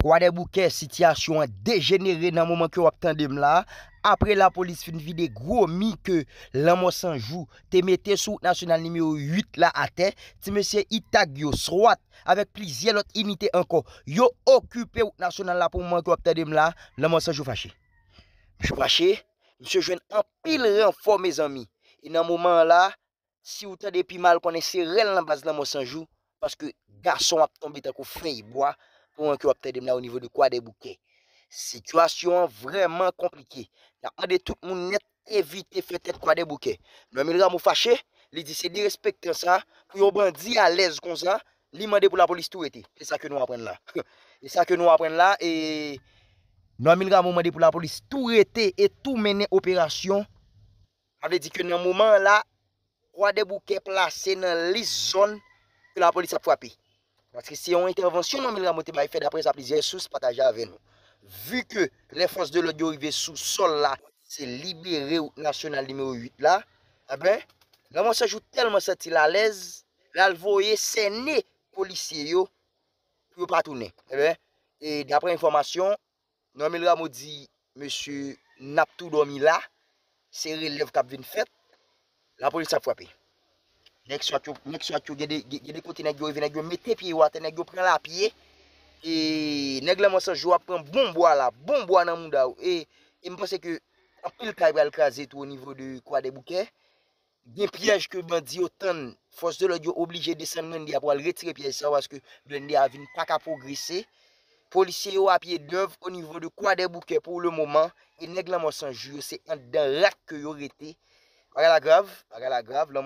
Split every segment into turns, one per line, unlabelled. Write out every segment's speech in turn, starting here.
Wade bouke sityasyon dejenere nan mouman ki wak tan dem la, apre la polis fin vide gwo mi ke laman sanjou, te mette sou ouk nasyonal nimi ou yut la ate, ti mese itag yo swat, avek plizye lot imite anko, yo okupe ouk nasyonal la pou mouman ki wak tan dem la, laman sanjou fache. Mse fache, mse jwen apil renfor me zami, e nan mouman la, si ou tan depi mal kone se ren lan base laman sanjou, paske gason wak tombe ta kou fneyi bwa, pou an ki wap te dem la ou nivou de kwa de bouke. Situasyon vreman komplike. La an de tout moun net evite fete kwa de bouke. Nou amil ramou fache, li di se di respekte sa, pou yon bandi a lez kon sa, li mande pou la polis tou ete. E sa ke nou apren la. E sa ke nou apren la, nou amil ramou mande pou la polis tou ete etou mene operasyon. A de di ke nou mouman la, kwa de bouke plase nan li zon ke la polis ap fwapi. Paske si yon intervensyon nan mil ramote may fè d'apre sa plizye sou se pataja ave nou. Vu ke le fons de lodyo yve sou sol la se libere ou nasyonal nime ou yut la, e ben, nan man se joute telman se ti la lez, la lvoye se ne polisye yo pou patoune. E ben, e d'apre informasyon, nan mil ramote di M. Naptou Domi la, se releve kap vin fèt, la polisye ap fwapè. Nèk sou atyo gèdè kote nèk yo, vè nèk yo metè piye wate, nèk yo pren la piye, e nèk la monsanjou apren bonboa la, bonboa nan mouda ou, e, e mponse ke, anpil kaj bèl kaze tou o nivou de kwa de bouke, gen piyej ke bèndi yo tan, fos de lò diyo oblije desan mèndi a po al retire piye sa, waz ke mèndi a vin pak apogrisse, polisye yo apye dèv, o nivou de kwa de bouke pou le mouman, e nèk la monsanjou, se an dè lak yo rete, akalagav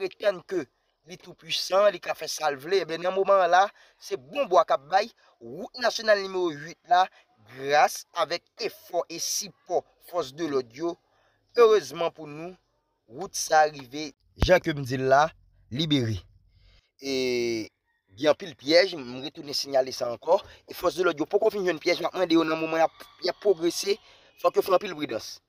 reten ke li tou pwisan, li ka fe salvele, e eh ben yon mouman la, se bon bo akabay, wout nasyonal nimo 8 la, gras, avek e fò, e si po, fòs de l'odyo, heurezman pou nou, wout sa arrive, jankoum zila, liberi. E, yon pil pyej, mou retene signalé sa ankor, e fòs de l'odyo, pou kon fin joun pyej, mwen deyoun an mouman ya progressé, sò ke flan pil bridez.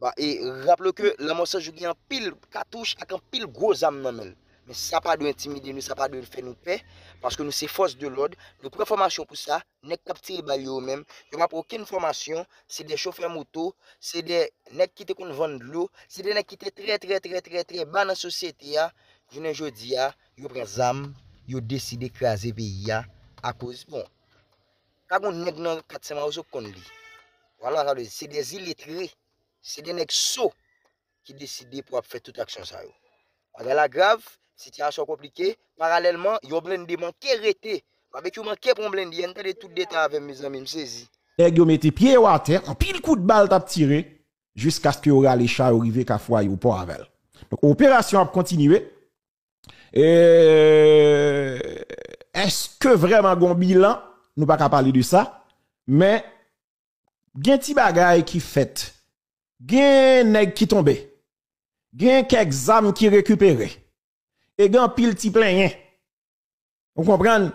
ba e rapple ke la monsaj yo gyan pil katouche ak an pil gwo zam nan men me sa pa do intimide nou, sa pa do fè nou pè paske nou se fòs de lòd nou preformasyon pou sa, nek kaptire bè yo mèm yo map okèn formasyon, se de chofè moutou se de nek kite kon vònd lò se de nek kite tre tre tre tre tre ban nan sosyete ya jounen jodi ya, yo pren zam yo deside krasè vè ya akòz, bon kagoun nek nan katsèman wazò kondi wala rade, se de zilitri C'est Se genek so qui deside pour faire toute action ça yo. Agè la grave, situation compliquée, parallèlement, yo blende manke rete. Pabek yo manke pou blende, yon tade tout deta avec mes amis. msezi.
Nèk yo mette pieds ou a en pile coup de balle tap tiré jusqu'à ce que aura les chats arrivé qu'à fois ou pas avec. Donc opération a continué. Et euh, est-ce que vraiment gon bilan nous pas parler de ça mais bien petit bagay qui fait gen qui tombe gen quelques qui récupéré et gen pile ti plein vous comprenez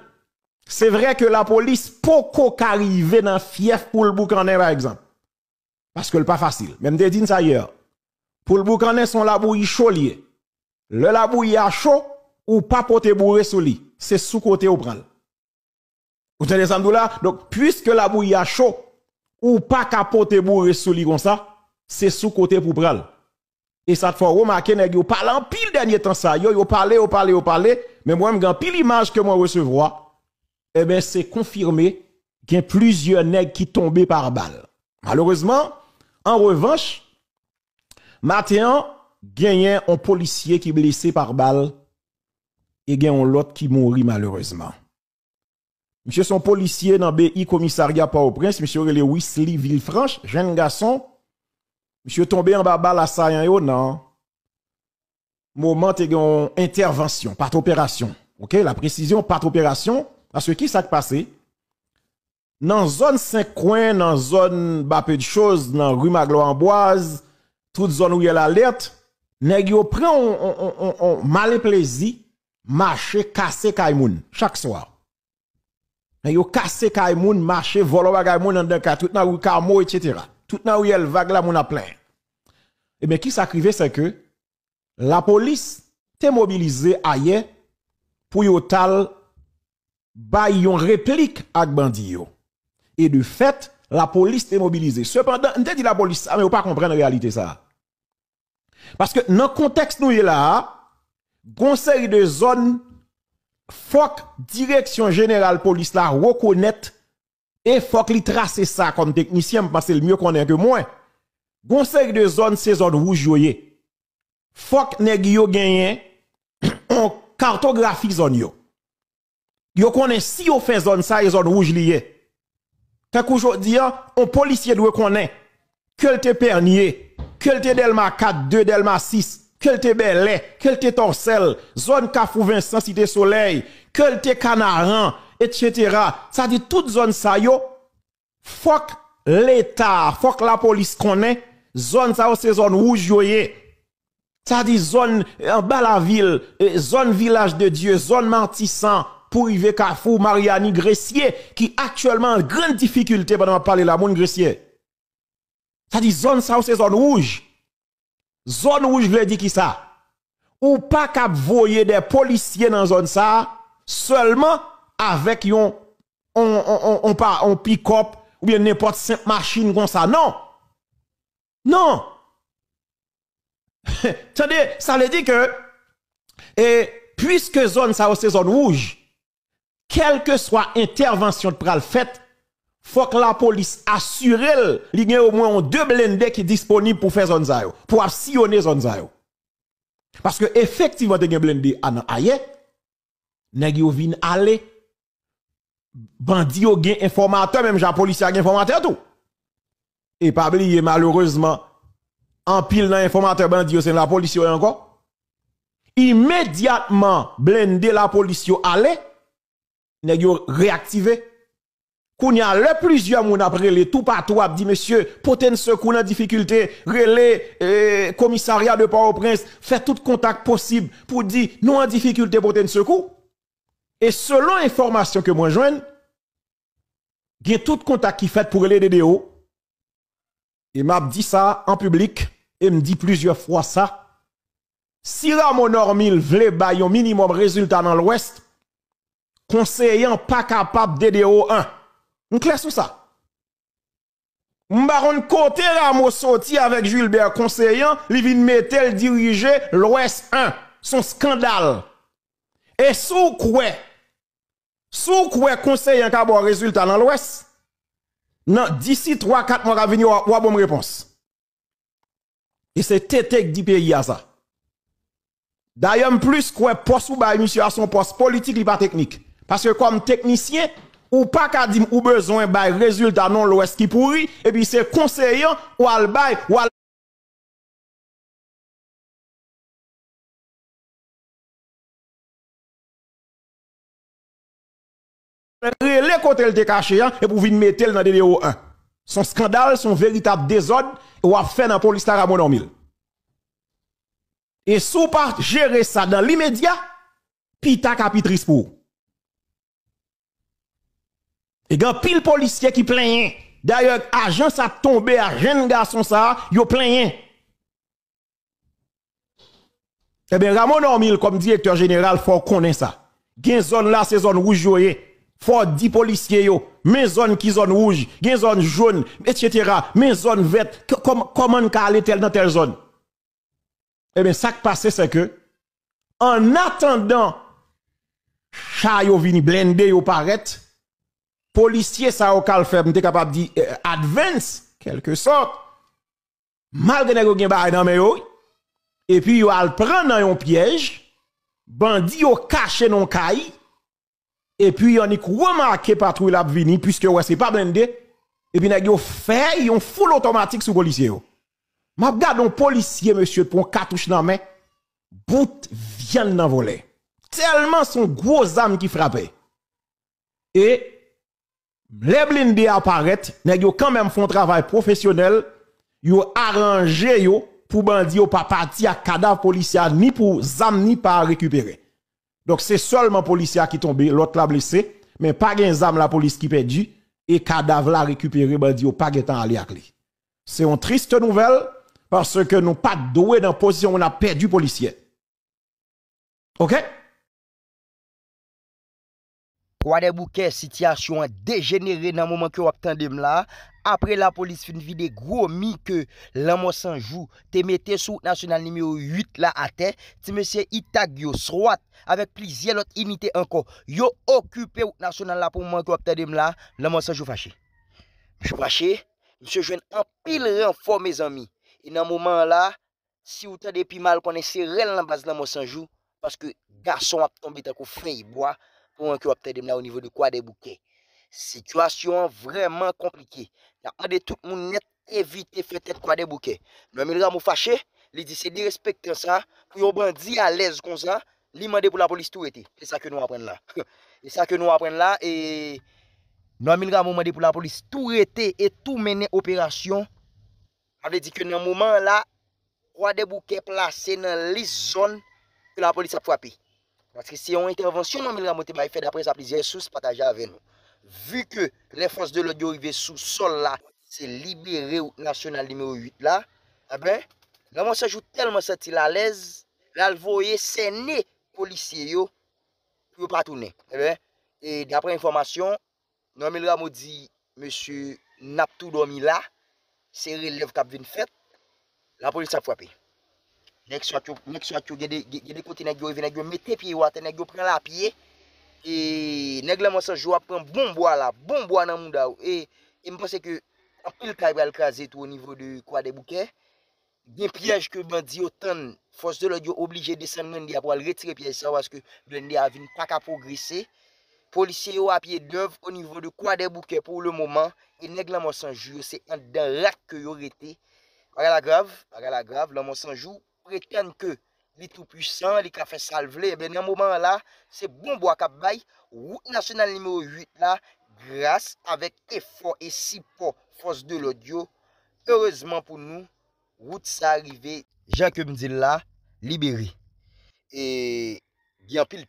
c'est vrai que la police poko arriver dans fief pour le boucané par exemple parce que le pas facile même des dînes ailleurs pour le boucané son labouille chaud le labouille a chaud ou pas te bourré sous lit c'est sous côté au pral vous tenez ça là donc puisque la bouille a chaud ou pas capote bourré sous lit comme ça c'est sous côté pour pral. Et ça te fait remarquer, nèg yo pile dernier temps ça, yo yo parle, yo parle, mais moi même pile image que moi recevoir. et eh ben c'est confirmé qu'il y a plusieurs nèg qui tombaient par balle. Malheureusement, en revanche, y a un policier qui est blessé par balle et un l'autre qui mourit malheureusement. Monsieur son policier dans BI commissariat Port-au-Prince, monsieur le Wesley Villefranche, jeune garçon Monsieur tombé en bas la saillant hein, yo non. Moment t'es une intervention, pas d'opération. OK, la précision pas d'opération parce que qui s'est passé dans zone 5 coin dans zone Bapé de choses, dans rue magloire Amboise, toute zone où il y a l'alerte, nèg yo prend on, mal plaisir marcher casser Kaimoun chaque soir. Nèg yo casser Kaimoun, marcher voler bagay moun dans tout dans rue etc. Tout na ou vague là, mon a plein. Et eh bien, qui s'acrivait, c'est que la police t'est mobilisée ailleurs pour yon tal yon réplique à bandi Et de fait, la police t'est mobilisée. Cependant, on dit la police, ah, mais on pas la réalité ça. Parce que dans le contexte nous est là, conseil de zone, faut direction générale police la reconnaître et faut qu'il trace ça comme technicien parce que le mieux qu'on est que moi. Conseil de zone, c'est zone rouge, yo Faut que nèg yo gagne on cartographie zone yo. Yo connaît si on fait zone ça et zone rouge lié. Quand aujourd'hui on hein, policier doit connaître que le te pernier, que le te Delma 4, 2 Delma 6, que le te Belay, que le te Torcel, zone Cafou Vincent Cité Soleil, que le te Canaran etc. Ça dit toute zone ça yo, faut l'État, fuck la police connaît, zone ça c'est zone rouge yo Ça dit zone euh, en bas la ville, euh, zone village de Dieu, zone martissant pour Yves Kafou, Mariani Gressier, qui actuellement en grande difficulté pendant parler la monde grecier. Ça dit zone ça c'est zone rouge. Zone rouge veut dit, qui ça? Ou pas qu'à voyer des policiers dans zone ça seulement avec yon on on on, on pick up ou bien n'importe machine comme ça. Non. Non. tenez ça veut dire que et puisque zone ça c'est zone rouge, quelle que soit intervention de pral faite, faut que la police assure il y a au moins deux blindés qui disponibles pour faire zone ça pour sillonner zone ça Parce que effectivement des blindés à ailleurs, a vous aller bandi ont informateur, même la police a informateur tout. Et pas oublier, malheureusement, en pile dans informateur bandit, c'est la police encore. Immédiatement, blinder la police allez, réactiver. yo réactivé. Kounya le plusieurs après les tout partout a dit monsieur, poten secours en difficulté, relais euh, commissariat de Port-au-Prince, fait tout contact possible pour dire nous en difficulté poten secours. Et selon l'information que moi je il y a tout contact qui fait pour les DDO. Et m'a dit ça en public et me dit plusieurs fois ça. Si Ramon Normil voulait bailler un minimum résultat dans l'Ouest, conseillant pas capable DDO 1. On clair sur ça. Mbaron côté Ramo sorti avec Gilbert conseillant, li Je metel diriger l'Ouest 1. Son scandale. Et sous quoi Sou quoi conseil un bon résultat dans l'ouest, non, d'ici 3-4 mois à venir, ou bonne réponse. Et c'est TTEC qui pays à ça. D'ailleurs, plus quoi poste ou bah, monsieur à son poste politique, li pas technique. Parce que comme technicien, ou pas qu'a ou besoin bah résultat non l'ouest qui pourri, et puis c'est conseillant ou al bay, ou côté elle caché hein, et pour venir mettre dans DDO 1. Son scandale, son véritable désordre, ou a fait dans la police Ramon Et sous part gérer ça dans l'immédiat, pita capitris pour. Et gars pile policier qui plaignent. Hein. D'ailleurs, agent ça tombé à jeune garçon ça, yo plaignent. Hein. Eh bien, Ramon Normil, comme directeur général, faut connaître ça. Gen zone là, c'est zone rouge faut 10 policiers yo, mes zones qui zone rouge, gen zone jaune, etc. Mes zones verte, comment comment aller tel dans telle zone. Eh bien, ça qui passe, c'est que, en attendant, cha yo vini blende yo paraît, policiers ça au cal fait, m'te capable di euh, advance, quelque sorte, malgré que gen baye dans yo, et puis yo al prend dans un piège, bandi yo caché non caille, et puis, y Yannick remarqué patrouille la vini, puisque ouais, c'est pas blindé. Et puis, ils fait, ils ont full automatique sous policier. M'a gardon un policier, monsieur, pour un cartouche dans la main, bout vient dans Tellement son gros âme qui frappait. Et, les blindés apparaissent, ils quand même font travail professionnel, ils ont arrangé yo pour ne au pas parti à cadavre policier ni pour zam ni pas récupérer. Donc c'est seulement policier qui tombé, l'autre l'a blessé, mais pas une arme la police qui perdu et cadavre la récupéré bandi au oh, pas temps aller C'est une triste nouvelle parce que nous pas doué dans position on a perdu policier. OK
Kwa des une situation dégénérée dans le moment que vous attendez là, apre la polis fin vide gro mi ke la monsanjou te mette sou ouk nasyonal nimi ou yut la ate, ti mese itag yo swat avek plizye lot imite anko, yo okupe ouk nasyonal la pou mwen ki wap te dem la, la monsanjou fache. Monsanjou fache, mse jwen apil renfor me zami, e nan mouman la, si ou tade pi mal konese ren lanbaz la monsanjou, paske gason wap tombi tako fneyi bwa pou mwen ki wap te dem la ou nivou de kwa de bouke. Sikwasyon vreman komplike. La an de tout moun net evite fetet kwa de bouke. Nou amil ramou fache, li disi di respekte an sa, pou yo bandi a lez kon sa, li mande pou la polis tou rete. E sa ke nou apren la. E sa ke nou apren la, nou amil ramou mande pou la polis tou rete et tou mene operasyon. A de di ke nou an mouman la, kwa de bouke place nan li zon pou la polis ap fwapi. Wanke si yon intervensyon nou amil ramou te may fèd apre sa plizye sou se pataja ave nou. Vu ke le fons de lode yo ive sou sol la, se libere ou nasyonal nime ou yut la, e ben, la monsajou tel monsati la lez, la lvoye se ne polisye yo pou patou ne. E de apre informasyon, nomil ra mou di, monsu naptou domi la, se relev kap vin fet, la polis ap wapen. Nek swa kyo gede kote nage yo ive, nage yo mette piye wate, nage yo pren la piye, E negle monsanjou apren bonboa la, bonboa bon nan mouda ou. E, e mponse ke anpil kaibal kaze tou o nivou de kwa de bouke. Gen plij ke bandi yo tan fos de lo diyo oblije desan mendi apwal retire piye sa waz ke mendi avin pak apogrisse. Polisye yo apye d'oev o nivou de kwa de bouke pou le mouman. E negle monsanjou se ente dan lak yo rete. Pagalagav, pagalagav, monsanjou reten ke... li tou pwisan, li kafe salvle, e eh ben yon mouman la, se bon bo akap bay, wout nasyonal nimo 8 la, grase, avek efor, e sipo, fos de lodyo, heurezman pou nou, wout sa arrive, jankoum zila, liberi, e, e, e,